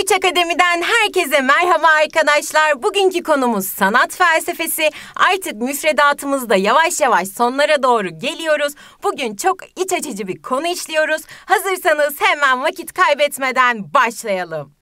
Tonguç Akademi'den herkese merhaba arkadaşlar. Bugünkü konumuz sanat felsefesi. Artık müfredatımızda yavaş yavaş sonlara doğru geliyoruz. Bugün çok iç açıcı bir konu işliyoruz. Hazırsanız hemen vakit kaybetmeden başlayalım.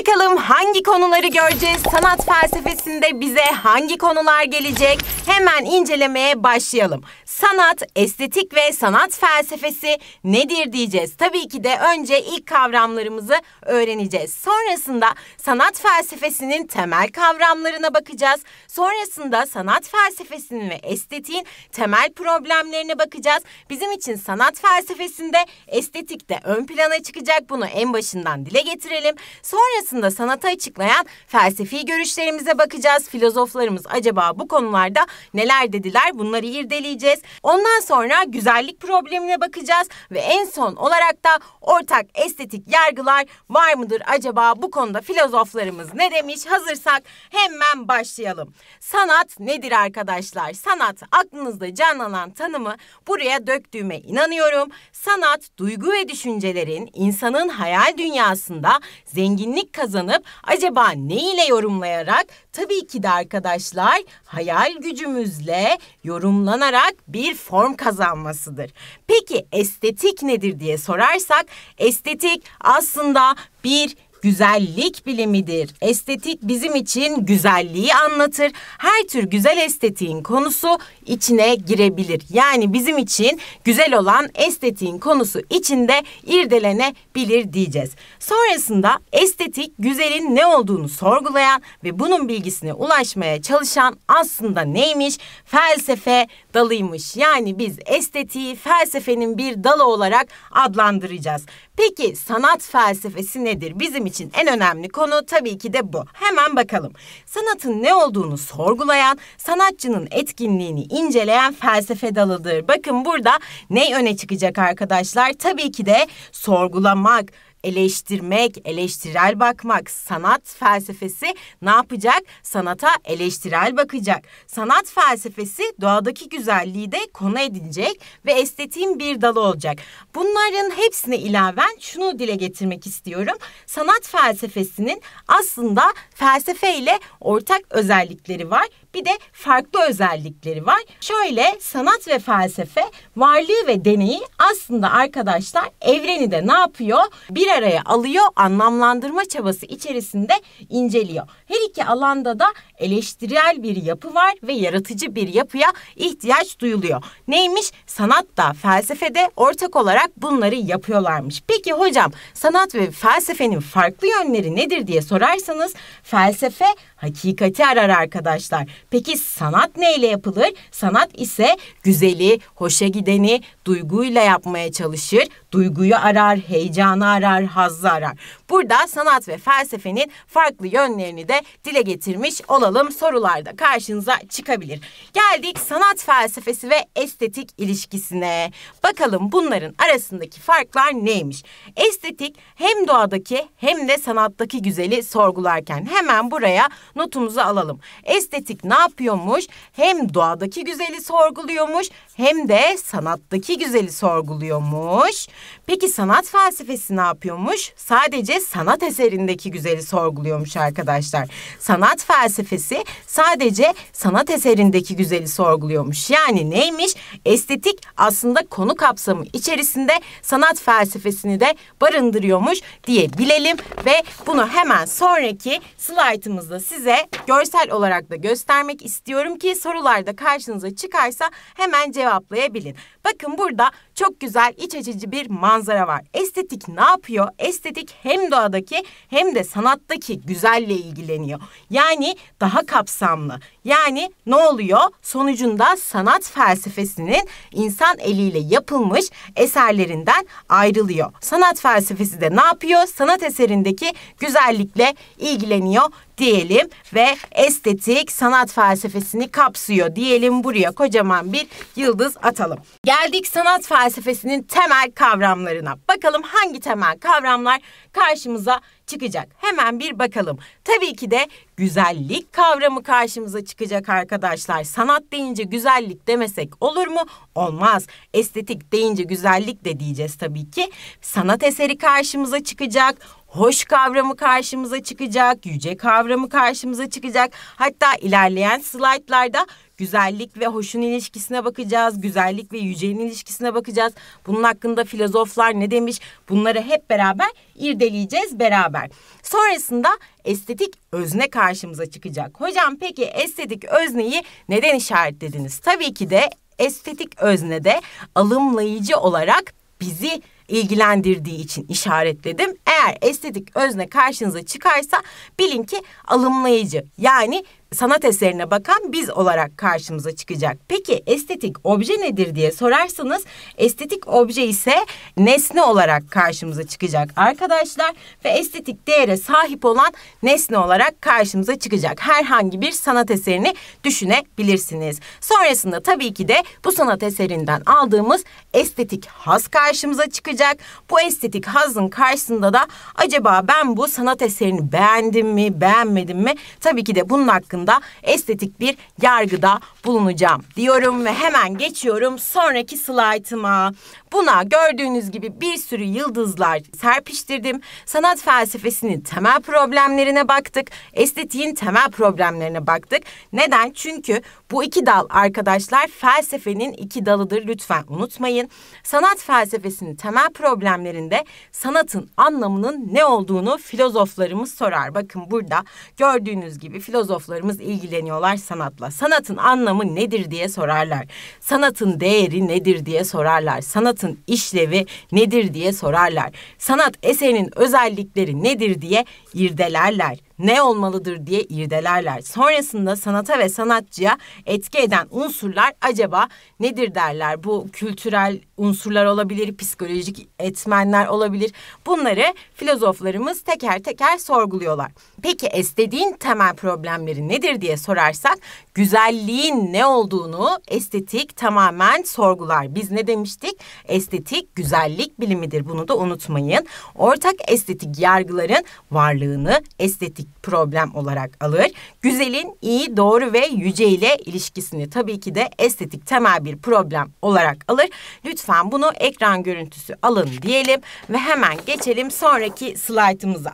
Bakalım hangi konuları göreceğiz? Sanat felsefesinde bize hangi konular gelecek? Hemen incelemeye başlayalım. Sanat, estetik ve sanat felsefesi nedir diyeceğiz. Tabii ki de önce ilk kavramlarımızı öğreneceğiz. Sonrasında sanat felsefesinin temel kavramlarına bakacağız. Sonrasında sanat felsefesinin ve estetiğin temel problemlerine bakacağız. Bizim için sanat felsefesinde estetik de ön plana çıkacak. Bunu en başından dile getirelim. Sonrasında sonrasında sanata açıklayan felsefi görüşlerimize bakacağız. Filozoflarımız acaba bu konularda neler dediler bunları irdeleyeceğiz. Ondan sonra güzellik problemine bakacağız ve en son olarak da ortak estetik yargılar var mıdır acaba bu konuda filozoflarımız ne demiş? Hazırsak hemen başlayalım. Sanat nedir arkadaşlar? Sanat aklınızda canlanan tanımı buraya döktüğüme inanıyorum. Sanat duygu ve düşüncelerin insanın hayal dünyasında zenginlik kazanıp acaba ne ile yorumlayarak tabii ki de arkadaşlar hayal gücümüzle yorumlanarak bir form kazanmasıdır. Peki estetik nedir diye sorarsak estetik aslında bir güzellik bilimidir. Estetik bizim için güzelliği anlatır. Her tür güzel estetiğin konusu içine girebilir. Yani bizim için güzel olan estetiğin konusu içinde irdelenebilir diyeceğiz. Sonrasında estetik güzelin ne olduğunu sorgulayan ve bunun bilgisine ulaşmaya çalışan aslında neymiş? Felsefe dalıymış. Yani biz estetiği felsefenin bir dalı olarak adlandıracağız. Peki sanat felsefesi nedir? Bizim için en önemli konu tabii ki de bu. Hemen bakalım. Sanatın ne olduğunu sorgulayan, sanatçının etkinliğini inceleyen felsefe dalıdır. Bakın burada ne öne çıkacak arkadaşlar? Tabii ki de sorgulamak, eleştirmek, eleştirel bakmak, sanat felsefesi ne yapacak? Sanata eleştirel bakacak. Sanat felsefesi doğadaki güzelliği de konu edinecek ve estetiğin bir dalı olacak. Bunların hepsine ilaven şunu dile getirmek istiyorum. Sanat felsefesinin aslında felsefeyle ortak özellikleri var bir de farklı özellikleri var. Şöyle sanat ve felsefe varlığı ve deneyi aslında arkadaşlar evreni de ne yapıyor? Bir araya alıyor, anlamlandırma çabası içerisinde inceliyor. Her iki alanda da eleştirel bir yapı var ve yaratıcı bir yapıya ihtiyaç duyuluyor. Neymiş? Sanatta, felsefede ortak olarak bunları yapıyorlarmış. Peki hocam sanat ve felsefenin farklı yönleri nedir diye sorarsanız felsefe hakikati arar arkadaşlar. Peki sanat neyle yapılır? Sanat ise güzeli, hoşa gideni duyguyla yapmaya çalışır. Duyguyu arar, heyecanı arar, hazzı arar. Burada sanat ve felsefenin farklı yönlerini de dile getirmiş olalım sorularda karşınıza çıkabilir. Geldik sanat felsefesi ve estetik ilişkisine. Bakalım bunların arasındaki farklar neymiş? Estetik hem doğadaki hem de sanattaki güzeli sorgularken hemen buraya notumuzu alalım. Estetik ne yapıyormuş? Hem doğadaki güzeli sorguluyormuş hem de sanattaki güzeli sorguluyormuş. Peki sanat felsefesi ne yapıyormuş? Sadece sanat eserindeki güzeli sorguluyormuş arkadaşlar. Sanat felsefesi sadece sanat eserindeki güzeli sorguluyormuş. Yani neymiş? Estetik aslında konu kapsamı içerisinde sanat felsefesini de barındırıyormuş diye bilelim ve bunu hemen sonraki slaytımızda size görsel olarak da göstermek istiyorum ki sorularda karşınıza çıkarsa hemen cevap cevaplayabilin. Bakın burada çok güzel iç açıcı bir manzara var. Estetik ne yapıyor? Estetik hem doğadaki hem de sanattaki güzelle ilgileniyor. Yani daha kapsamlı. Yani ne oluyor? Sonucunda sanat felsefesinin insan eliyle yapılmış eserlerinden ayrılıyor. Sanat felsefesi de ne yapıyor? Sanat eserindeki güzellikle ilgileniyor diyelim ve estetik sanat felsefesini kapsıyor diyelim buraya kocaman bir yıldız atalım. Geldik sanat felsefesinin temel kavramlarına. Bakalım hangi temel kavramlar karşımıza çıkacak. Hemen bir bakalım. Tabii ki de güzellik kavramı karşımıza çıkacak arkadaşlar. Sanat deyince güzellik demesek olur mu? Olmaz. Estetik deyince güzellik de diyeceğiz tabii ki. Sanat eseri karşımıza çıkacak hoş kavramı karşımıza çıkacak, yüce kavramı karşımıza çıkacak. Hatta ilerleyen slaytlarda güzellik ve hoşun ilişkisine bakacağız, güzellik ve yücenin ilişkisine bakacağız. Bunun hakkında filozoflar ne demiş? Bunları hep beraber irdeleyeceğiz beraber. Sonrasında estetik özne karşımıza çıkacak. Hocam peki estetik özneyi neden işaretlediniz? Tabii ki de estetik özne de alımlayıcı olarak bizi ilgilendirdiği için işaretledim. Eğer estetik özne karşınıza çıkarsa bilin ki alımlayıcı yani sanat eserine bakan biz olarak karşımıza çıkacak. Peki estetik obje nedir diye sorarsanız estetik obje ise nesne olarak karşımıza çıkacak arkadaşlar ve estetik değere sahip olan nesne olarak karşımıza çıkacak. Herhangi bir sanat eserini düşünebilirsiniz. Sonrasında tabii ki de bu sanat eserinden aldığımız estetik haz karşımıza çıkacak. Bu estetik hazın karşısında da acaba ben bu sanat eserini beğendim mi, beğenmedim mi? Tabii ki de bunun hakkında aslında estetik bir yargıda bulunacağım diyorum ve hemen geçiyorum sonraki slaytıma. Buna gördüğünüz gibi bir sürü yıldızlar serpiştirdim. Sanat felsefesinin temel problemlerine baktık. Estetiğin temel problemlerine baktık. Neden? Çünkü bu iki dal arkadaşlar felsefenin iki dalıdır lütfen unutmayın. Sanat felsefesinin temel problemlerinde sanatın anlamının ne olduğunu filozoflarımız sorar. Bakın burada gördüğünüz gibi filozoflarımız çocuklarımız ilgileniyorlar sanatla. Sanatın anlamı nedir diye sorarlar. Sanatın değeri nedir diye sorarlar. Sanatın işlevi nedir diye sorarlar. Sanat eserinin özellikleri nedir diye irdelerler. Ne olmalıdır diye irdelerler. Sonrasında sanata ve sanatçıya etki eden unsurlar acaba nedir derler. Bu kültürel unsurlar olabilir, psikolojik etmenler olabilir. Bunları filozoflarımız teker teker sorguluyorlar. Peki estetiğin temel problemleri nedir diye sorarsak güzelliğin ne olduğunu estetik tamamen sorgular. Biz ne demiştik? Estetik güzellik bilimidir. Bunu da unutmayın. Ortak estetik yargıların varlığı varlığını estetik problem olarak alır. Güzelin iyi, doğru ve yüce ile ilişkisini tabii ki de estetik temel bir problem olarak alır. Lütfen bunu ekran görüntüsü alın diyelim ve hemen geçelim sonraki slaytımıza.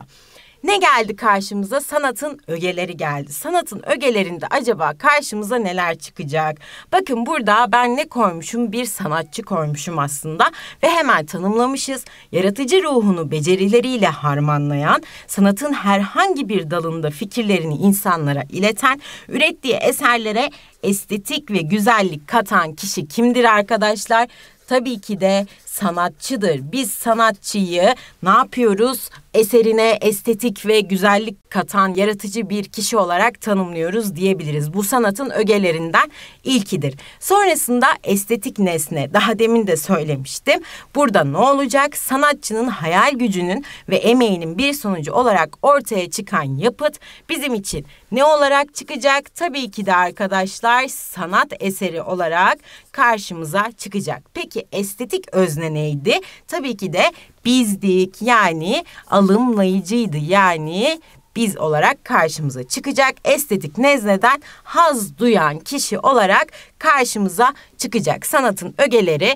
Ne geldi karşımıza? Sanatın ögeleri geldi. Sanatın ögelerinde acaba karşımıza neler çıkacak? Bakın burada ben ne koymuşum? Bir sanatçı koymuşum aslında ve hemen tanımlamışız. Yaratıcı ruhunu becerileriyle harmanlayan, sanatın herhangi bir dalında fikirlerini insanlara ileten, ürettiği eserlere estetik ve güzellik katan kişi kimdir arkadaşlar? Tabii ki de sanatçıdır. Biz sanatçıyı ne yapıyoruz? Eserine estetik ve güzellik katan yaratıcı bir kişi olarak tanımlıyoruz diyebiliriz. Bu sanatın ögelerinden ilkidir. Sonrasında estetik nesne daha demin de söylemiştim. Burada ne olacak? Sanatçının hayal gücünün ve emeğinin bir sonucu olarak ortaya çıkan yapıt bizim için ne olarak çıkacak? Tabii ki de arkadaşlar sanat eseri olarak karşımıza çıkacak. Peki estetik özne göre neydi? Tabii ki de bizdik yani alımlayıcıydı yani biz olarak karşımıza çıkacak. Estetik nezleden haz duyan kişi olarak karşımıza çıkacak. Sanatın ögeleri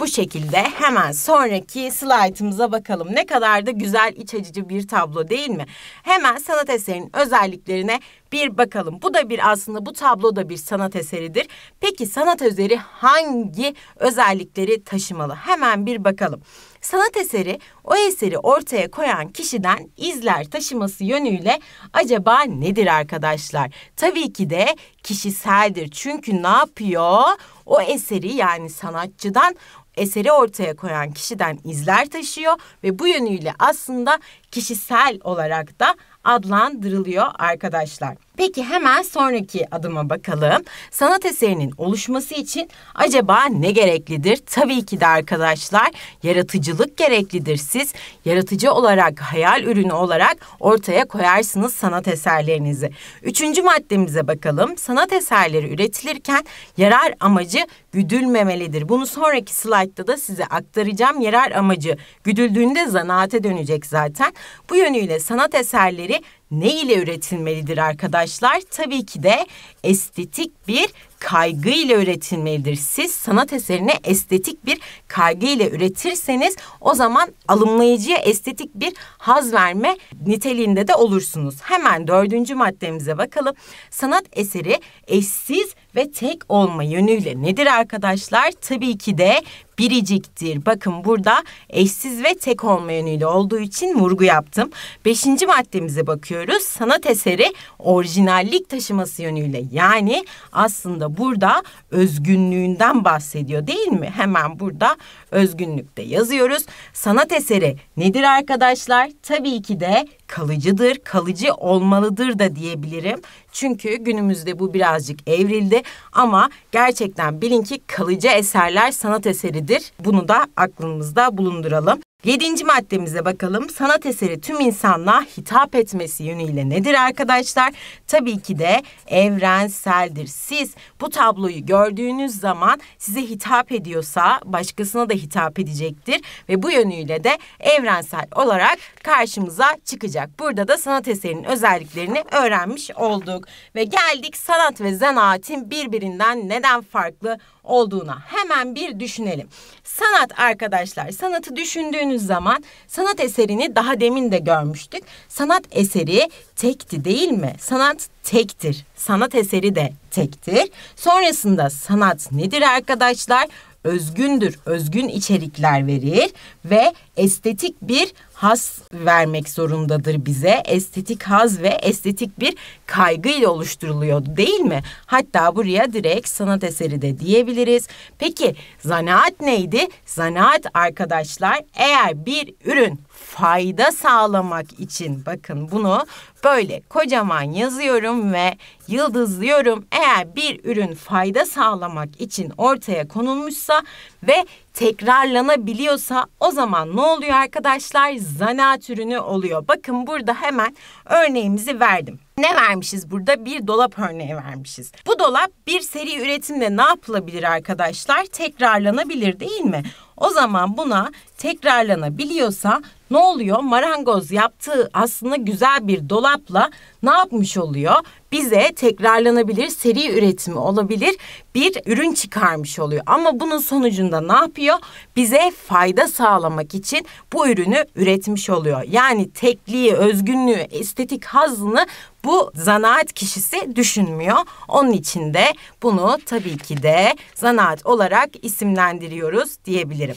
bu şekilde hemen sonraki slaytımıza bakalım. Ne kadar da güzel iç açıcı bir tablo değil mi? Hemen sanat eserinin özelliklerine bir bakalım. Bu da bir aslında bu tablo da bir sanat eseridir. Peki sanat eseri hangi özellikleri taşımalı? Hemen bir bakalım. Sanat eseri o eseri ortaya koyan kişiden izler taşıması yönüyle acaba nedir arkadaşlar? Tabii ki de kişiseldir. Çünkü ne yapıyor? O eseri yani sanatçıdan eseri ortaya koyan kişiden izler taşıyor ve bu yönüyle aslında kişisel olarak da adlandırılıyor arkadaşlar. Peki hemen sonraki adıma bakalım. Sanat eserinin oluşması için acaba ne gereklidir? Tabii ki de arkadaşlar yaratıcılık gereklidir. Siz yaratıcı olarak, hayal ürünü olarak ortaya koyarsınız sanat eserlerinizi. Üçüncü maddemize bakalım. Sanat eserleri üretilirken yarar amacı güdülmemelidir. Bunu sonraki slaytta da size aktaracağım. Yarar amacı güdüldüğünde zanaate dönecek zaten. Bu yönüyle sanat eserleri ne ile üretilmelidir arkadaşlar? Tabii ki de estetik bir kaygı ile üretilmelidir. Siz sanat eserini estetik bir kaygı ile üretirseniz o zaman alımlayıcıya estetik bir haz verme niteliğinde de olursunuz. Hemen dördüncü maddemize bakalım. Sanat eseri eşsiz ve tek olma yönüyle nedir arkadaşlar? Tabii ki de biriciktir. Bakın burada eşsiz ve tek olma yönüyle olduğu için vurgu yaptım. Beşinci maddemize bakıyoruz. Sanat eseri orijinallik taşıması yönüyle yani aslında burada özgünlüğünden bahsediyor değil mi? Hemen burada özgünlükte yazıyoruz. Sanat eseri nedir arkadaşlar? Tabii ki de kalıcıdır, kalıcı olmalıdır da diyebilirim. Çünkü günümüzde bu birazcık evrildi. Ama gerçekten bilin ki kalıcı eserler sanat eseridir. Bunu da aklımızda bulunduralım. Yedinci maddemize bakalım. Sanat eseri tüm insanlığa hitap etmesi yönüyle nedir arkadaşlar? Tabii ki de evrenseldir. Siz bu tabloyu gördüğünüz zaman size hitap ediyorsa başkasına da hitap edecektir. Ve bu yönüyle de evrensel olarak karşımıza çıkacak. Burada da sanat eserinin özelliklerini öğrenmiş olduk. Ve geldik sanat ve zanaatin birbirinden neden farklı olduğuna hemen bir düşünelim. Sanat arkadaşlar, sanatı düşündüğünüz zaman sanat eserini daha demin de görmüştük. Sanat eseri tekti değil mi? Sanat tektir. Sanat eseri de tektir. Sonrasında sanat nedir arkadaşlar? özgündür, özgün içerikler verir ve estetik bir haz vermek zorundadır bize. Estetik haz ve estetik bir kaygı ile oluşturuluyor değil mi? Hatta buraya direkt sanat eseri de diyebiliriz. Peki zanaat neydi? Zanaat arkadaşlar eğer bir ürün fayda sağlamak için bakın bunu böyle kocaman yazıyorum ve yıldızlıyorum. Eğer bir ürün fayda sağlamak için ortaya konulmuşsa ve tekrarlanabiliyorsa o zaman ne oluyor arkadaşlar? Zanaat ürünü oluyor. Bakın burada hemen örneğimizi verdim. Ne vermişiz burada? Bir dolap örneği vermişiz. Bu dolap bir seri üretimde ne yapılabilir arkadaşlar? Tekrarlanabilir değil mi? O zaman buna tekrarlanabiliyorsa ne oluyor? Marangoz yaptığı aslında güzel bir dolapla ne yapmış oluyor? Bize tekrarlanabilir, seri üretimi olabilir bir ürün çıkarmış oluyor. Ama bunun sonucunda ne yapıyor? Bize fayda sağlamak için bu ürünü üretmiş oluyor. Yani tekliği, özgünlüğü, estetik hazını bu zanaat kişisi düşünmüyor. Onun için de bunu tabii ki de zanaat olarak isimlendiriyoruz diyebilirim.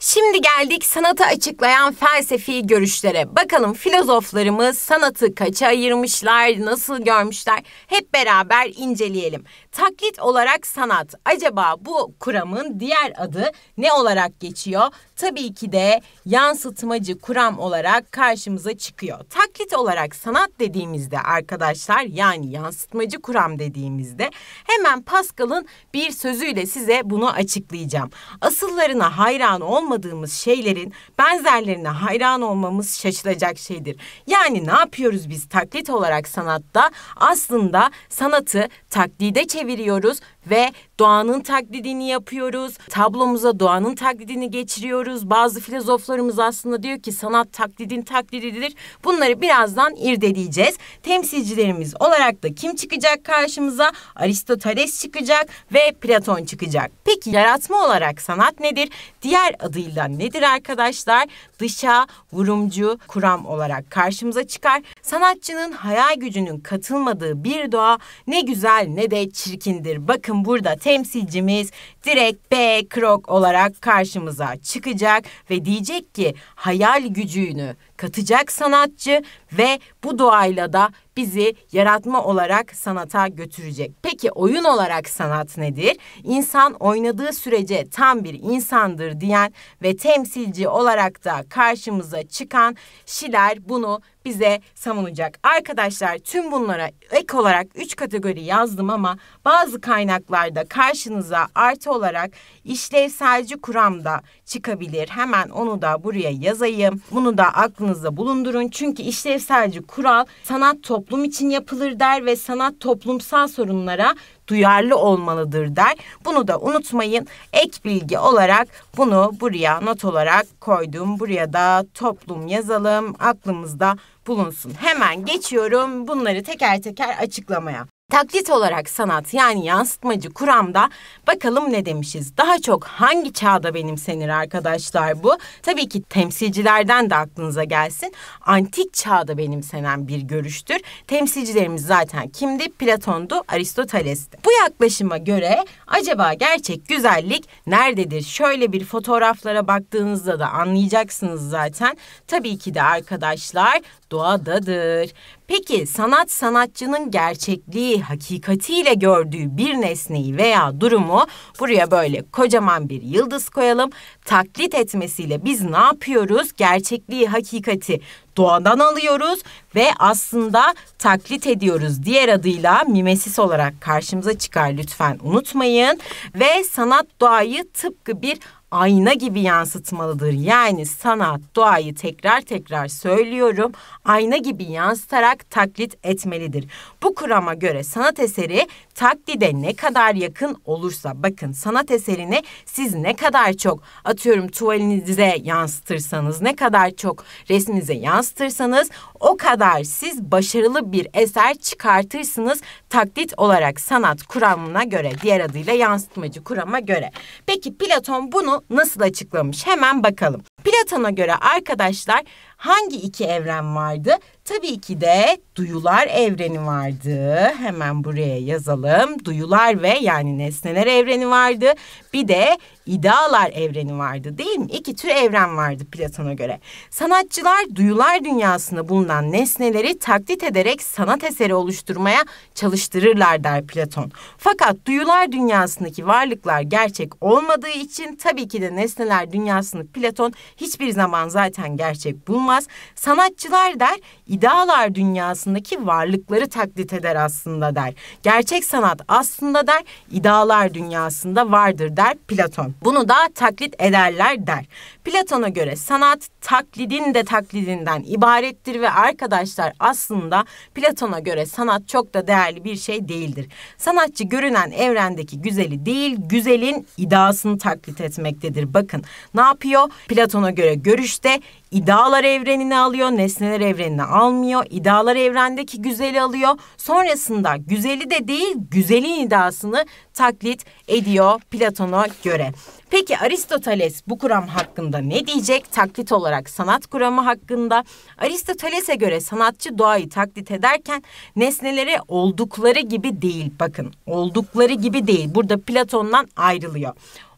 Şimdi geldik sanatı açıklayan felsefi görüşlere. Bakalım filozoflarımız sanatı kaça ayırmışlar, nasıl görmüşler hep beraber inceleyelim. Taklit olarak sanat. Acaba bu kuramın diğer adı ne olarak geçiyor? Tabii ki de yansıtmacı kuram olarak karşımıza çıkıyor. Taklit olarak sanat dediğimizde arkadaşlar yani yansıtmacı kuram dediğimizde hemen Pascal'ın bir sözüyle size bunu açıklayacağım. Asıllarına hayran olmayan olmadığımız şeylerin benzerlerine hayran olmamız şaşılacak şeydir. Yani ne yapıyoruz biz taklit olarak sanatta? Aslında sanatı taklide çeviriyoruz ve doğanın taklidini yapıyoruz. Tablomuza doğanın taklidini geçiriyoruz. Bazı filozoflarımız aslında diyor ki sanat taklidin taklididir. Bunları birazdan irdeleyeceğiz. Temsilcilerimiz olarak da kim çıkacak karşımıza? Aristoteles çıkacak ve Platon çıkacak. Peki yaratma olarak sanat nedir? Diğer adıyla nedir arkadaşlar? Dışa vurumcu kuram olarak karşımıza çıkar. Sanatçının hayal gücünün katılmadığı bir doğa ne güzel ne de çirkindir. Bakın Bakın burada temsilcimiz direkt B Krok olarak karşımıza çıkacak ve diyecek ki hayal gücünü katacak sanatçı ve bu doğayla da bizi yaratma olarak sanata götürecek. Peki oyun olarak sanat nedir? İnsan oynadığı sürece tam bir insandır diyen ve temsilci olarak da karşımıza çıkan Şiler bunu bize savunacak. Arkadaşlar tüm bunlara ek olarak 3 kategori yazdım ama bazı kaynaklarda karşınıza artı olarak İşlevselci kuram da çıkabilir. Hemen onu da buraya yazayım. Bunu da aklınızda bulundurun. Çünkü işlevselci kural sanat toplum için yapılır der ve sanat toplumsal sorunlara duyarlı olmalıdır der. Bunu da unutmayın. Ek bilgi olarak bunu buraya not olarak koydum. Buraya da toplum yazalım. Aklımızda bulunsun. Hemen geçiyorum bunları teker teker açıklamaya. Taklit olarak sanat yani yansıtmacı kuramda bakalım ne demişiz? Daha çok hangi çağda benimsenir arkadaşlar bu? Tabii ki temsilcilerden de aklınıza gelsin. Antik çağda benimsenen bir görüştür. Temsilcilerimiz zaten kimdi? Platon'du, Aristoteles'ti. Bu yaklaşıma göre acaba gerçek güzellik nerededir? Şöyle bir fotoğraflara baktığınızda da anlayacaksınız zaten. Tabii ki de arkadaşlar doğadadır. Peki sanat sanatçının gerçekliği, hakikatiyle gördüğü bir nesneyi veya durumu buraya böyle kocaman bir yıldız koyalım taklit etmesiyle biz ne yapıyoruz? Gerçekliği, hakikati doğadan alıyoruz ve aslında taklit ediyoruz. Diğer adıyla mimesis olarak karşımıza çıkar lütfen unutmayın. Ve sanat doğayı tıpkı bir ayna gibi yansıtmalıdır. Yani sanat doğayı tekrar tekrar söylüyorum ayna gibi yansıtarak taklit etmelidir. Bu kurama göre sanat eseri taklide ne kadar yakın olursa bakın sanat eserini siz ne kadar çok atıyorum tuvalinize yansıtırsanız ne kadar çok resminize yansıtırsanız o kadar siz başarılı bir eser çıkartırsınız taklit olarak sanat kuramına göre, diğer adıyla yansıtmacı kurama göre. Peki Platon bunu nasıl açıklamış? Hemen bakalım. Platon'a göre arkadaşlar hangi iki evren vardı? Tabii ki de duyular evreni vardı. Hemen buraya yazalım. Duyular ve yani nesneler evreni vardı. Bir de idealar evreni vardı değil mi? İki tür evren vardı Platon'a göre. Sanatçılar duyular dünyasında bulunan nesneleri taklit ederek sanat eseri oluşturmaya çalıştırırlar der Platon. Fakat duyular dünyasındaki varlıklar gerçek olmadığı için tabii ki de nesneler dünyasını Platon hiçbir zaman zaten gerçek bulmaz. Sanatçılar der idealar dünyasındaki varlıkları taklit eder aslında der. Gerçek sanat aslında der idealar dünyasında vardır der Platon. Bunu da taklit ederler der. Platon'a göre sanat taklidin de taklidinden ibarettir ve arkadaşlar aslında Platon'a göre sanat çok da değerli bir şey değildir. Sanatçı görünen evrendeki güzeli değil, güzelin idasını taklit etmektedir. Bakın ne yapıyor? Platon'a göre görüşte İdealar evrenini alıyor, nesneler evrenini almıyor. İdealar evrendeki güzeli alıyor. Sonrasında güzeli de değil, güzelin iddiasını taklit ediyor Platon'a göre. Peki Aristoteles bu kuram hakkında ne diyecek? Taklit olarak sanat kuramı hakkında. Aristoteles'e göre sanatçı doğayı taklit ederken nesnelere oldukları gibi değil bakın. Oldukları gibi değil. Burada Platon'dan ayrılıyor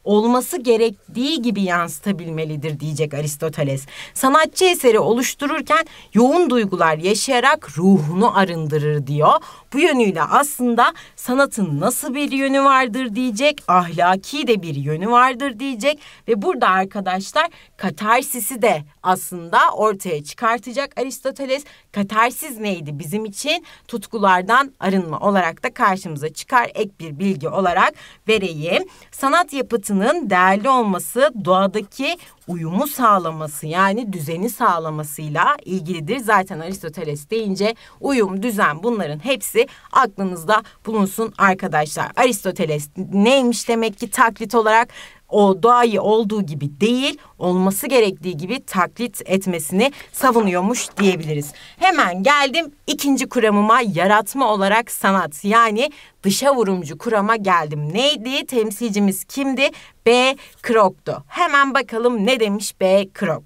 olması gerektiği gibi yansıtabilmelidir diyecek Aristoteles. Sanatçı eseri oluştururken yoğun duygular yaşayarak ruhunu arındırır diyor. Bu yönüyle aslında sanatın nasıl bir yönü vardır diyecek, ahlaki de bir yönü vardır diyecek ve burada arkadaşlar katarsisi de aslında ortaya çıkartacak Aristoteles. Katarsiz neydi bizim için? Tutkulardan arınma olarak da karşımıza çıkar ek bir bilgi olarak vereyim. Sanat yapıtının değerli olması doğadaki uyumu sağlaması yani düzeni sağlamasıyla ilgilidir. Zaten Aristoteles deyince uyum, düzen bunların hepsi aklınızda bulunsun arkadaşlar. Aristoteles neymiş demek ki taklit olarak o doğayı olduğu gibi değil olması gerektiği gibi taklit etmesini savunuyormuş diyebiliriz. Hemen geldim ikinci kuramıma yaratma olarak sanat yani dışa vurumcu kurama geldim. Neydi? Temsilcimiz kimdi? B. Krok'tu. Hemen bakalım ne demiş B. Krok.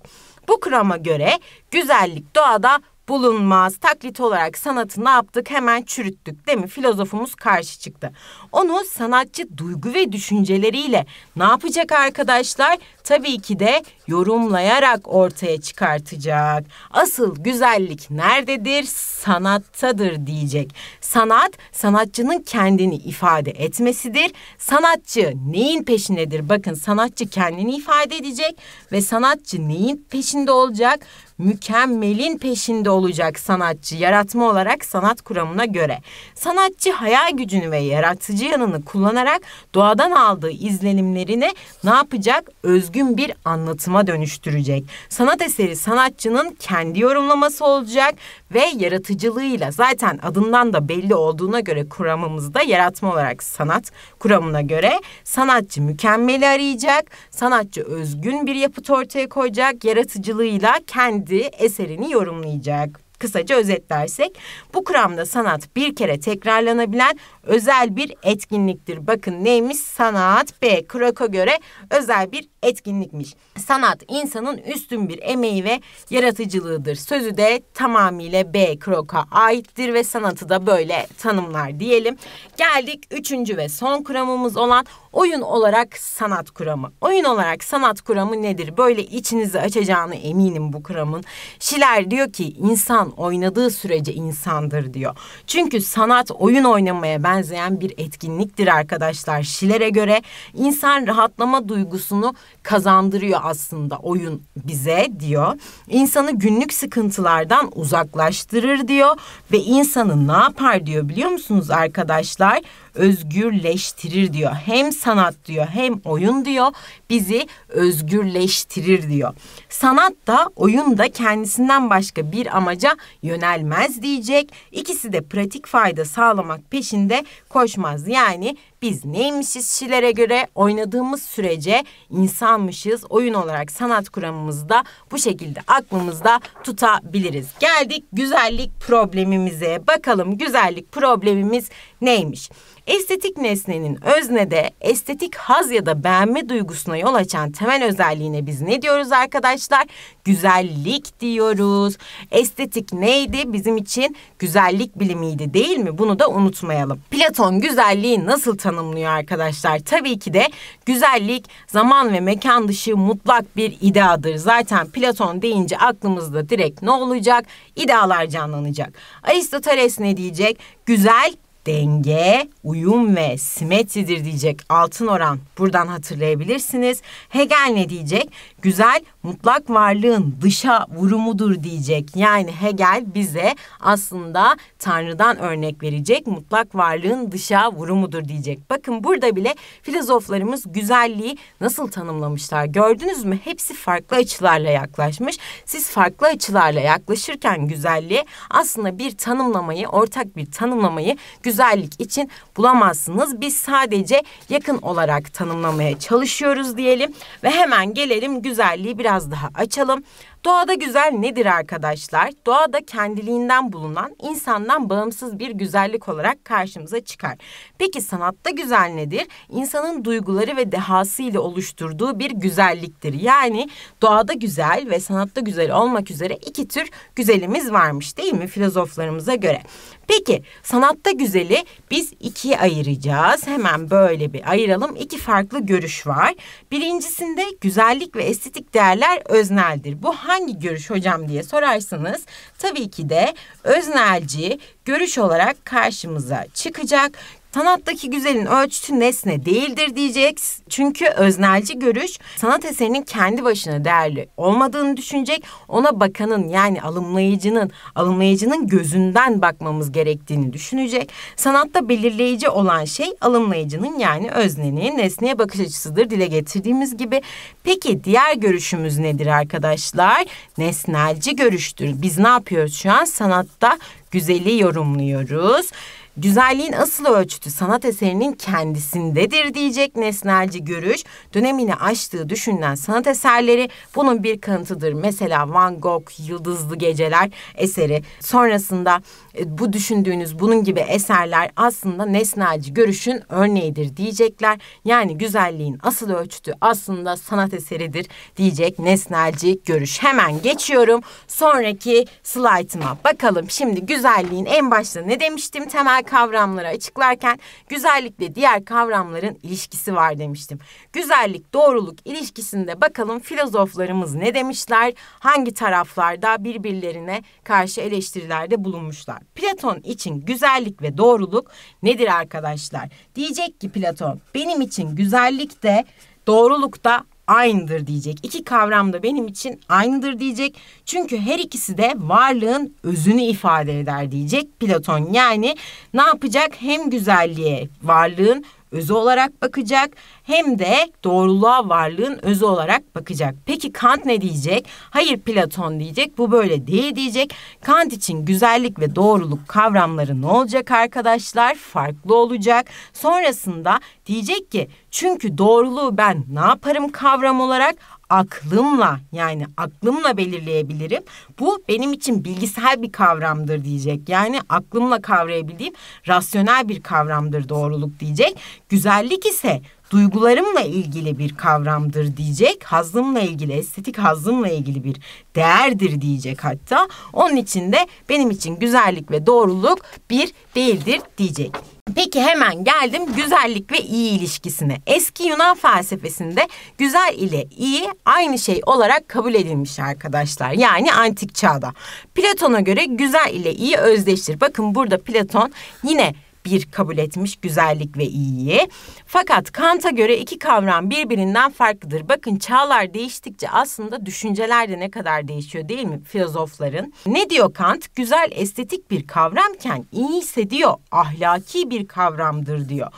Bu kurama göre güzellik doğada bulunmaz taklit olarak sanatı ne yaptık hemen çürüttük değil mi? Filozofumuz karşı çıktı. Onu sanatçı duygu ve düşünceleriyle ne yapacak arkadaşlar? Tabii ki de yorumlayarak ortaya çıkartacak. Asıl güzellik nerededir? Sanattadır diyecek. Sanat sanatçının kendini ifade etmesidir. Sanatçı neyin peşindedir? Bakın sanatçı kendini ifade edecek ve sanatçı neyin peşinde olacak? mükemmelin peşinde olacak sanatçı yaratma olarak sanat kuramına göre. Sanatçı hayal gücünü ve yaratıcı yanını kullanarak doğadan aldığı izlenimlerini ne yapacak? Özgün bir anlatım sanatıma dönüştürecek. Sanat eseri sanatçının kendi yorumlaması olacak ve yaratıcılığıyla zaten adından da belli olduğuna göre kuramımızda yaratma olarak sanat kuramına göre sanatçı mükemmeli arayacak, sanatçı özgün bir yapıt ortaya koyacak, yaratıcılığıyla kendi eserini yorumlayacak kısaca özetlersek bu kuramda sanat bir kere tekrarlanabilen özel bir etkinliktir. Bakın neymiş sanat B. Krak'a göre özel bir etkinlikmiş. Sanat insanın üstün bir emeği ve yaratıcılığıdır. Sözü de tamamıyla B. Krak'a aittir ve sanatı da böyle tanımlar diyelim. Geldik üçüncü ve son kuramımız olan oyun olarak sanat kuramı. Oyun olarak sanat kuramı nedir? Böyle içinizi açacağını eminim bu kuramın. Şiler diyor ki insan oynadığı sürece insandır diyor. Çünkü sanat oyun oynamaya ben benzeyen bir etkinliktir arkadaşlar. Şilere göre insan rahatlama duygusunu kazandırıyor aslında oyun bize diyor. İnsanı günlük sıkıntılardan uzaklaştırır diyor ve insanı ne yapar diyor biliyor musunuz arkadaşlar? özgürleştirir diyor. Hem sanat diyor hem oyun diyor bizi özgürleştirir diyor. Sanat da oyun da kendisinden başka bir amaca yönelmez diyecek. İkisi de pratik fayda sağlamak peşinde koşmaz. Yani biz neymişiz Şiler'e göre oynadığımız sürece insanmışız. Oyun olarak sanat kuramımızı da bu şekilde aklımızda tutabiliriz. Geldik güzellik problemimize. Bakalım güzellik problemimiz neymiş? Estetik nesnenin öznede estetik haz ya da beğenme duygusuna yol açan temel özelliğine biz ne diyoruz arkadaşlar? Güzellik diyoruz. Estetik neydi? Bizim için güzellik bilimiydi değil mi? Bunu da unutmayalım. Platon güzelliği nasıl tanımlıyor? tanımlıyor arkadaşlar. Tabii ki de güzellik zaman ve mekan dışı mutlak bir ideadır. Zaten Platon deyince aklımızda direkt ne olacak? İdealar canlanacak. Aristoteles ne diyecek? Güzel denge, uyum ve simetridir diyecek altın oran. Buradan hatırlayabilirsiniz. Hegel ne diyecek? Güzel mutlak varlığın dışa vurumudur diyecek. Yani Hegel bize aslında Tanrı'dan örnek verecek. Mutlak varlığın dışa vurumudur diyecek. Bakın burada bile filozoflarımız güzelliği nasıl tanımlamışlar gördünüz mü? Hepsi farklı açılarla yaklaşmış. Siz farklı açılarla yaklaşırken güzelliği aslında bir tanımlamayı, ortak bir tanımlamayı güzel güzellik için bulamazsınız. Biz sadece yakın olarak tanımlamaya çalışıyoruz diyelim ve hemen gelelim güzelliği biraz daha açalım. Doğada güzel nedir arkadaşlar? Doğada kendiliğinden bulunan insandan bağımsız bir güzellik olarak karşımıza çıkar. Peki sanatta güzel nedir? İnsanın duyguları ve dehası ile oluşturduğu bir güzelliktir. Yani doğada güzel ve sanatta güzel olmak üzere iki tür güzelimiz varmış değil mi filozoflarımıza göre? Peki sanatta güzeli biz ikiye ayıracağız. Hemen böyle bir ayıralım. İki farklı görüş var. Birincisinde güzellik ve estetik değerler özneldir. Bu hangi görüş hocam diye sorarsanız tabii ki de öznelci görüş olarak karşımıza çıkacak. Sanattaki güzelin ölçüsü nesne değildir diyecek. Çünkü öznelci görüş sanat eserinin kendi başına değerli olmadığını düşünecek. Ona bakanın yani alımlayıcının, alımlayıcının gözünden bakmamız gerektiğini düşünecek. Sanatta belirleyici olan şey alımlayıcının yani öznenin nesneye bakış açısıdır dile getirdiğimiz gibi. Peki diğer görüşümüz nedir arkadaşlar? Nesnelci görüştür. Biz ne yapıyoruz şu an? Sanatta güzeli yorumluyoruz. Güzelliğin asıl ölçütü sanat eserinin kendisindedir diyecek nesnelci görüş. Dönemini aştığı düşünülen sanat eserleri bunun bir kanıtıdır. Mesela Van Gogh Yıldızlı Geceler eseri. Sonrasında e, bu düşündüğünüz bunun gibi eserler aslında nesnelci görüşün örneğidir diyecekler. Yani güzelliğin asıl ölçütü aslında sanat eseridir diyecek nesnelci görüş. Hemen geçiyorum sonraki slaytıma bakalım. Şimdi güzelliğin en başta ne demiştim temel kavramları açıklarken güzellikle diğer kavramların ilişkisi var demiştim. Güzellik doğruluk ilişkisinde bakalım filozoflarımız ne demişler? Hangi taraflarda birbirlerine karşı eleştirilerde bulunmuşlar? Platon için güzellik ve doğruluk nedir arkadaşlar? Diyecek ki Platon benim için güzellik de doğruluk da aynıdır diyecek. İki kavram da benim için aynıdır diyecek. Çünkü her ikisi de varlığın özünü ifade eder diyecek Platon. Yani ne yapacak? Hem güzelliğe, varlığın özü olarak bakacak hem de doğruluğa varlığın özü olarak bakacak. Peki Kant ne diyecek? Hayır Platon diyecek. Bu böyle değil diyecek. Kant için güzellik ve doğruluk kavramları ne olacak arkadaşlar? Farklı olacak. Sonrasında diyecek ki çünkü doğruluğu ben ne yaparım kavram olarak aklımla yani aklımla belirleyebilirim. Bu benim için bilgisel bir kavramdır diyecek. Yani aklımla kavrayabildiğim rasyonel bir kavramdır doğruluk diyecek. Güzellik ise duygularımla ilgili bir kavramdır diyecek. Hazımla ilgili, estetik hazımla ilgili bir değerdir diyecek hatta. Onun için de benim için güzellik ve doğruluk bir değildir diyecek. Peki hemen geldim güzellik ve iyi ilişkisine. Eski Yunan felsefesinde güzel ile iyi aynı şey olarak kabul edilmiş arkadaşlar. Yani antik çağda. Platon'a göre güzel ile iyi özdeştir. Bakın burada Platon yine bir kabul etmiş güzellik ve iyiyi. Fakat Kant'a göre iki kavram birbirinden farklıdır. Bakın çağlar değiştikçe aslında düşünceler de ne kadar değişiyor değil mi filozofların? Ne diyor Kant? Güzel estetik bir kavramken iyi hissediyor ahlaki bir kavramdır diyor.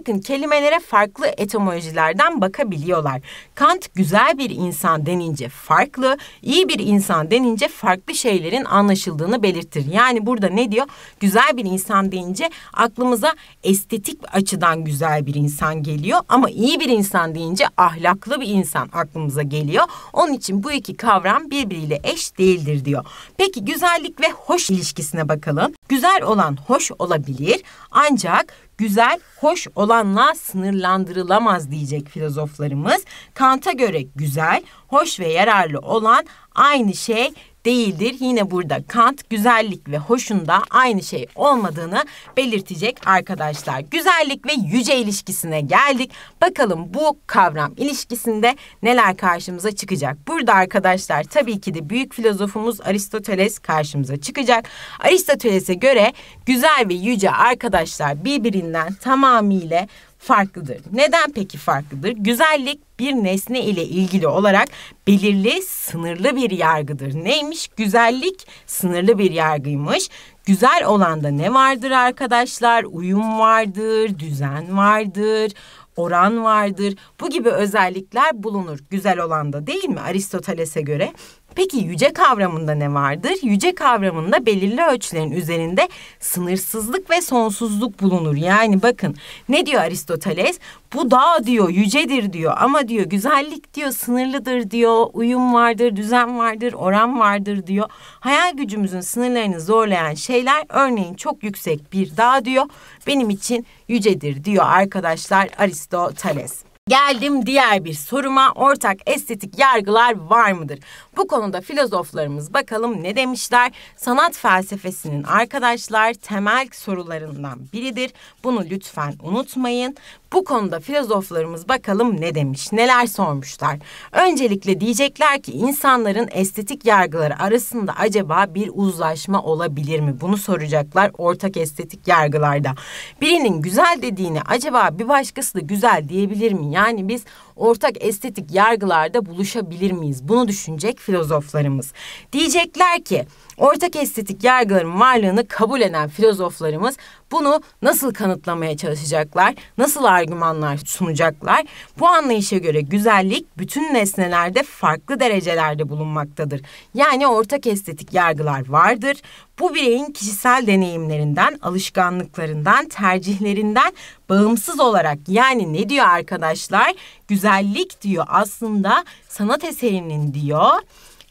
Bakın kelimelere farklı etimolojilerden bakabiliyorlar. Kant güzel bir insan denince farklı, iyi bir insan denince farklı şeylerin anlaşıldığını belirtir. Yani burada ne diyor? Güzel bir insan deyince aklımıza estetik açıdan güzel bir insan geliyor ama iyi bir insan deyince ahlaklı bir insan aklımıza geliyor. Onun için bu iki kavram birbiriyle eş değildir diyor. Peki güzellik ve hoş ilişkisine bakalım. Güzel olan hoş olabilir ancak güzel, hoş olanla sınırlandırılamaz diyecek filozoflarımız. Kant'a göre güzel, hoş ve yararlı olan aynı şey değildir. Yine burada Kant güzellik ve hoşun da aynı şey olmadığını belirtecek arkadaşlar. Güzellik ve yüce ilişkisine geldik. Bakalım bu kavram ilişkisinde neler karşımıza çıkacak? Burada arkadaşlar tabii ki de büyük filozofumuz Aristoteles karşımıza çıkacak. Aristoteles'e göre güzel ve yüce arkadaşlar birbirinden tamamıyla farklıdır. Neden peki farklıdır? Güzellik bir nesne ile ilgili olarak belirli sınırlı bir yargıdır. Neymiş? Güzellik sınırlı bir yargıymış. Güzel olanda ne vardır arkadaşlar? Uyum vardır, düzen vardır, oran vardır. Bu gibi özellikler bulunur güzel olanda değil mi Aristoteles'e göre? Peki yüce kavramında ne vardır? Yüce kavramında belirli ölçülerin üzerinde sınırsızlık ve sonsuzluk bulunur. Yani bakın ne diyor Aristoteles? Bu dağ diyor yücedir diyor ama diyor güzellik diyor sınırlıdır diyor. Uyum vardır, düzen vardır, oran vardır diyor. Hayal gücümüzün sınırlarını zorlayan şeyler örneğin çok yüksek bir dağ diyor. Benim için yücedir diyor arkadaşlar Aristoteles. Geldim diğer bir soruma ortak estetik yargılar var mıdır? Bu konuda filozoflarımız bakalım ne demişler? Sanat felsefesinin arkadaşlar temel sorularından biridir. Bunu lütfen unutmayın. Bu konuda filozoflarımız bakalım ne demiş, neler sormuşlar. Öncelikle diyecekler ki insanların estetik yargıları arasında acaba bir uzlaşma olabilir mi? Bunu soracaklar ortak estetik yargılarda. Birinin güzel dediğini acaba bir başkası da güzel diyebilir mi? Yani biz ortak estetik yargılarda buluşabilir miyiz? Bunu düşünecek filozoflarımız. Diyecekler ki ortak estetik yargıların varlığını kabul eden filozoflarımız bunu nasıl kanıtlamaya çalışacaklar? Nasıl argümanlar sunacaklar? Bu anlayışa göre güzellik bütün nesnelerde farklı derecelerde bulunmaktadır. Yani ortak estetik yargılar vardır. Bu bireyin kişisel deneyimlerinden, alışkanlıklarından, tercihlerinden bağımsız olarak yani ne diyor arkadaşlar? Güzel güzellik diyor aslında sanat eserinin diyor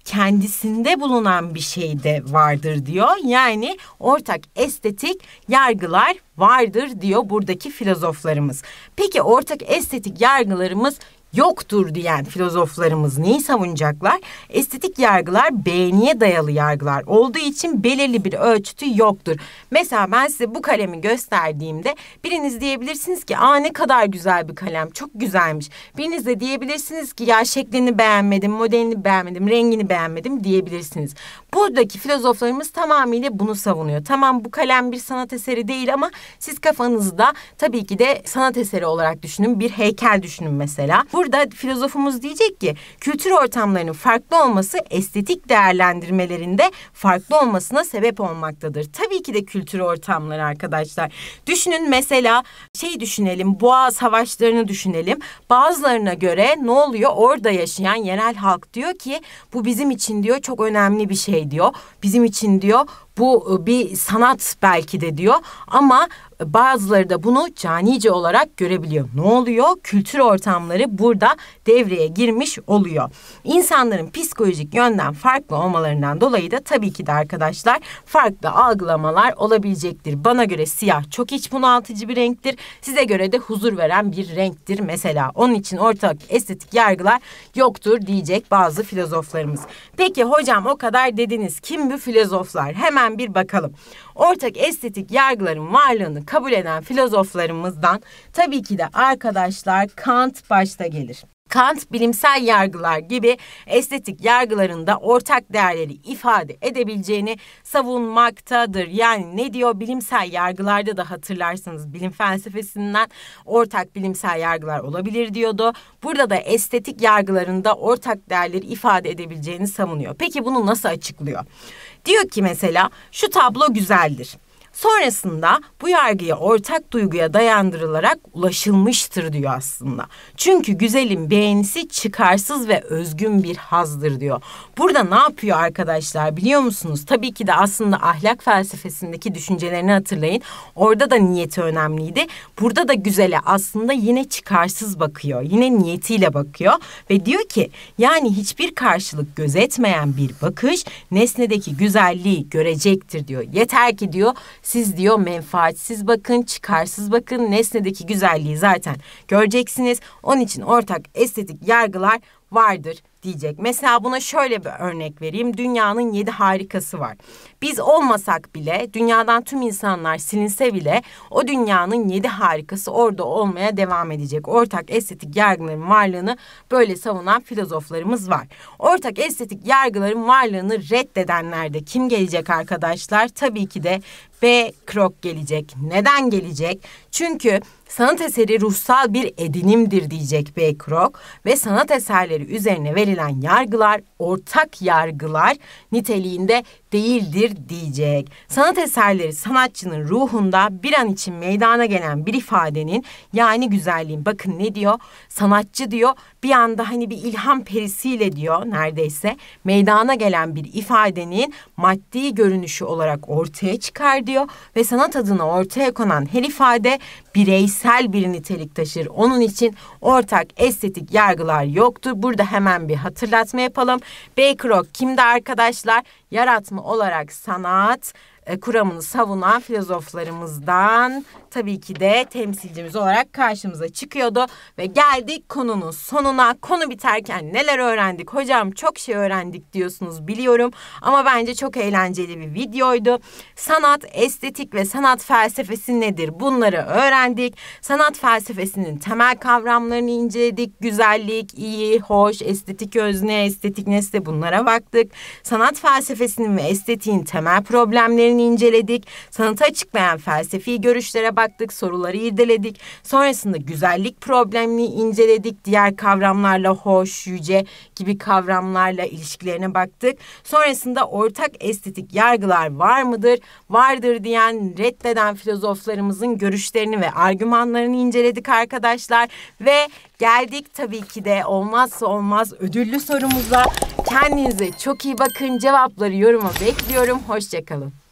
kendisinde bulunan bir şey de vardır diyor. Yani ortak estetik yargılar vardır diyor buradaki filozoflarımız. Peki ortak estetik yargılarımız yoktur diyen filozoflarımız neyi savunacaklar? Estetik yargılar beğeniye dayalı yargılar olduğu için belirli bir ölçütü yoktur. Mesela ben size bu kalemi gösterdiğimde biriniz diyebilirsiniz ki aa ne kadar güzel bir kalem çok güzelmiş. Biriniz de diyebilirsiniz ki ya şeklini beğenmedim, modelini beğenmedim, rengini beğenmedim diyebilirsiniz. Buradaki filozoflarımız tamamıyla bunu savunuyor. Tamam bu kalem bir sanat eseri değil ama siz kafanızda tabii ki de sanat eseri olarak düşünün. Bir heykel düşünün mesela. Bu burada filozofumuz diyecek ki kültür ortamlarının farklı olması estetik değerlendirmelerinde farklı olmasına sebep olmaktadır. Tabii ki de kültür ortamları arkadaşlar. Düşünün mesela şey düşünelim boğa savaşlarını düşünelim. Bazılarına göre ne oluyor orada yaşayan yerel halk diyor ki bu bizim için diyor çok önemli bir şey diyor. Bizim için diyor bu e, bir sanat belki de diyor ama e, bazıları da bunu canice olarak görebiliyor. Ne oluyor? Kültür ortamları burada devreye girmiş oluyor. İnsanların psikolojik yönden farklı olmalarından dolayı da tabii ki de arkadaşlar farklı algılamalar olabilecektir. Bana göre siyah çok iç bunaltıcı bir renktir. Size göre de huzur veren bir renktir mesela. Onun için ortak estetik yargılar yoktur diyecek bazı filozoflarımız. Peki hocam o kadar dediniz. Kim bu filozoflar? Hemen hemen bir bakalım. Ortak estetik yargıların varlığını kabul eden filozoflarımızdan tabii ki de arkadaşlar Kant başta gelir. Kant bilimsel yargılar gibi estetik yargılarında ortak değerleri ifade edebileceğini savunmaktadır. Yani ne diyor bilimsel yargılarda da hatırlarsınız bilim felsefesinden ortak bilimsel yargılar olabilir diyordu. Burada da estetik yargılarında ortak değerleri ifade edebileceğini savunuyor. Peki bunu nasıl açıklıyor? Diyor ki mesela şu tablo güzeldir. Sonrasında bu yargıya ortak duyguya dayandırılarak ulaşılmıştır diyor aslında. Çünkü güzelin beğenisi çıkarsız ve özgün bir hazdır diyor. Burada ne yapıyor arkadaşlar biliyor musunuz? Tabii ki de aslında ahlak felsefesindeki düşüncelerini hatırlayın. Orada da niyeti önemliydi. Burada da güzele aslında yine çıkarsız bakıyor. Yine niyetiyle bakıyor ve diyor ki yani hiçbir karşılık gözetmeyen bir bakış nesnedeki güzelliği görecektir diyor. Yeter ki diyor siz diyor menfaatsiz bakın, çıkarsız bakın. Nesnedeki güzelliği zaten göreceksiniz. Onun için ortak estetik yargılar vardır diyecek. Mesela buna şöyle bir örnek vereyim. Dünyanın yedi harikası var. Biz olmasak bile dünyadan tüm insanlar silinse bile o dünyanın yedi harikası orada olmaya devam edecek. Ortak estetik yargıların varlığını böyle savunan filozoflarımız var. Ortak estetik yargıların varlığını reddedenler de kim gelecek arkadaşlar? Tabii ki de ve krok gelecek. Neden gelecek? Çünkü sanat eseri ruhsal bir edinimdir diyecek B. Krok ve sanat eserleri üzerine verilen yargılar ortak yargılar niteliğinde değildir diyecek. Sanat eserleri sanatçının ruhunda bir an için meydana gelen bir ifadenin yani güzelliğin bakın ne diyor? Sanatçı diyor bir anda hani bir ilham perisiyle diyor neredeyse meydana gelen bir ifadenin maddi görünüşü olarak ortaya çıkar diyor ve sanat adına ortaya konan her ifade bireysel bir nitelik taşır. Onun için ortak estetik yargılar yoktur. Burada hemen bir hatırlatma yapalım. Baker Ock kimdi arkadaşlar? Yaratma olarak sanat e, kuramını savunan filozoflarımızdan tabii ki de temsilcimiz olarak karşımıza çıkıyordu. Ve geldik konunun sonuna. Konu biterken neler öğrendik? Hocam çok şey öğrendik diyorsunuz biliyorum. Ama bence çok eğlenceli bir videoydu. Sanat, estetik ve sanat felsefesi nedir? Bunları öğrendik. Sanat felsefesinin temel kavramlarını inceledik. Güzellik, iyi, hoş, estetik özne, estetik nesne bunlara baktık. Sanat felsefesinin ve estetiğin temel problemlerini eserlerini inceledik. Sanatı açıklayan felsefi görüşlere baktık, soruları irdeledik. Sonrasında güzellik problemini inceledik. Diğer kavramlarla hoş, yüce gibi kavramlarla ilişkilerine baktık. Sonrasında ortak estetik yargılar var mıdır? Vardır diyen, reddeden filozoflarımızın görüşlerini ve argümanlarını inceledik arkadaşlar ve geldik tabii ki de olmazsa olmaz ödüllü sorumuza. Kendinize çok iyi bakın. Cevapları yoruma bekliyorum. Hoşçakalın.